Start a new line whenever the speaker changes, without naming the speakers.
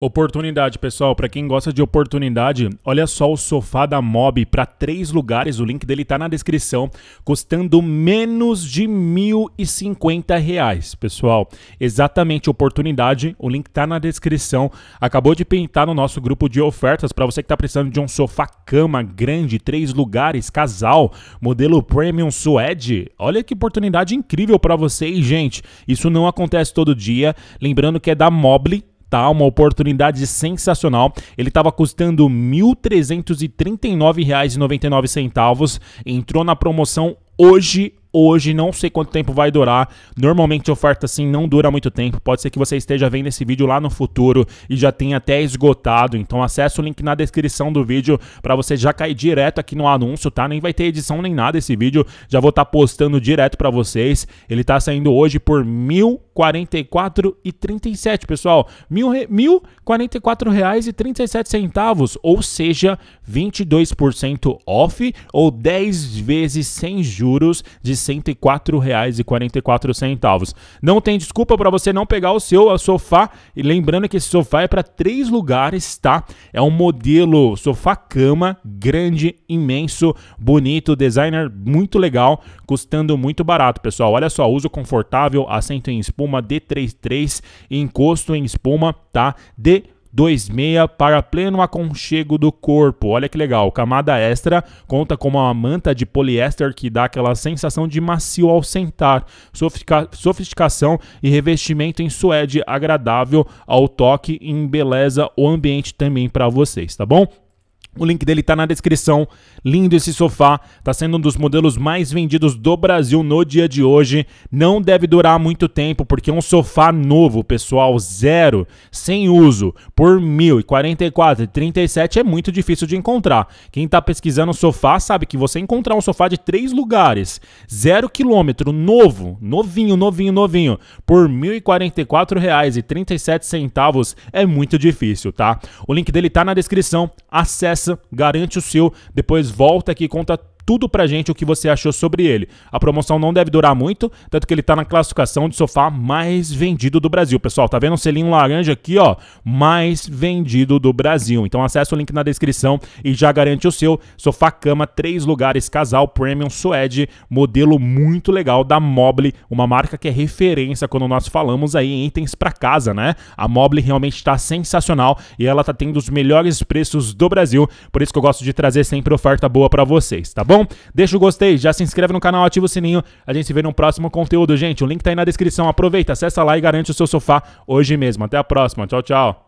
Oportunidade, pessoal, para quem gosta de oportunidade, olha só o sofá da Mob para três lugares, o link dele tá na descrição, custando menos de R$ 1.050, reais, pessoal. Exatamente, oportunidade, o link tá na descrição. Acabou de pintar no nosso grupo de ofertas para você que tá precisando de um sofá cama grande, três lugares, casal, modelo premium suede. Olha que oportunidade incrível para vocês, gente. Isso não acontece todo dia, lembrando que é da Mobile tá? Uma oportunidade sensacional. Ele estava custando R$ 1.339,99, entrou na promoção hoje hoje, não sei quanto tempo vai durar. Normalmente oferta assim não dura muito tempo. Pode ser que você esteja vendo esse vídeo lá no futuro e já tenha até esgotado. Então acessa o link na descrição do vídeo para você já cair direto aqui no anúncio, tá? Nem vai ter edição nem nada esse vídeo. Já vou estar tá postando direto para vocês. Ele tá saindo hoje por mil 44 e pessoal, mil R$ 1.044,37, ou seja, 22% off ou 10 vezes sem juros de 104,44. Não tem desculpa para você não pegar o seu sofá. E lembrando que esse sofá é para três lugares, tá? É um modelo sofá-cama grande, imenso, bonito, designer muito legal, custando muito barato, pessoal. Olha só, uso confortável, assento em espuma D33, encosto em espuma, tá? D 26 para pleno aconchego do corpo. Olha que legal. Camada extra conta com uma manta de poliéster que dá aquela sensação de macio ao sentar, sofisticação e revestimento em suede agradável ao toque e embeleza o ambiente também para vocês, tá bom? O link dele está na descrição. Lindo esse sofá, está sendo um dos modelos mais vendidos do Brasil no dia de hoje. Não deve durar muito tempo, porque é um sofá novo, pessoal, zero, sem uso, por R$ 1.044,37 é muito difícil de encontrar. Quem está pesquisando sofá sabe que você encontrar um sofá de três lugares, zero quilômetro, novo, novinho, novinho, novinho, por R$ 1.044,37 é muito difícil, tá? O link dele está na descrição. Acesse garante o seu, depois volta aqui e conta tudo pra gente o que você achou sobre ele. A promoção não deve durar muito, tanto que ele tá na classificação de sofá mais vendido do Brasil. Pessoal, tá vendo o um selinho laranja aqui, ó? Mais vendido do Brasil. Então acessa o link na descrição e já garante o seu sofá cama três lugares casal premium suede, modelo muito legal da Mobile, uma marca que é referência quando nós falamos aí em itens para casa, né? A Mobile realmente está sensacional e ela tá tendo os melhores preços do Brasil, por isso que eu gosto de trazer sempre oferta boa para vocês, tá bom? Então, deixa o gostei, já se inscreve no canal, ativa o sininho. A gente se vê no próximo conteúdo, gente. O link tá aí na descrição. Aproveita, acessa lá e garante o seu sofá hoje mesmo. Até a próxima. Tchau, tchau.